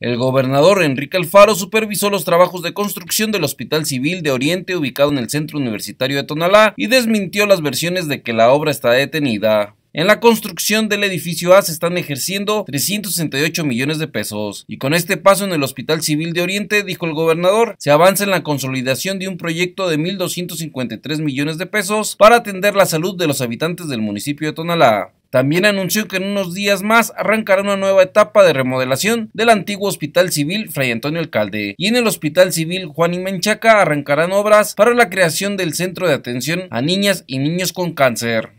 El gobernador Enrique Alfaro supervisó los trabajos de construcción del Hospital Civil de Oriente ubicado en el Centro Universitario de Tonalá y desmintió las versiones de que la obra está detenida. En la construcción del edificio A se están ejerciendo 368 millones de pesos y con este paso en el Hospital Civil de Oriente, dijo el gobernador, se avanza en la consolidación de un proyecto de 1.253 millones de pesos para atender la salud de los habitantes del municipio de Tonalá. También anunció que en unos días más arrancará una nueva etapa de remodelación del antiguo Hospital Civil Fray Antonio Alcalde y en el Hospital Civil Juan y Menchaca arrancarán obras para la creación del Centro de Atención a Niñas y Niños con Cáncer.